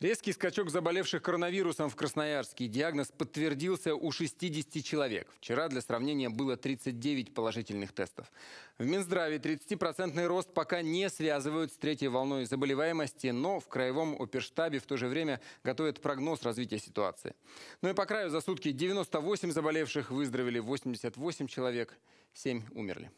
Резкий скачок заболевших коронавирусом в Красноярске. Диагноз подтвердился у 60 человек. Вчера для сравнения было 39 положительных тестов. В Минздраве 30-процентный рост пока не связывают с третьей волной заболеваемости, но в краевом оперштабе в то же время готовят прогноз развития ситуации. Ну и по краю за сутки 98 заболевших выздоровели, 88 человек, 7 умерли.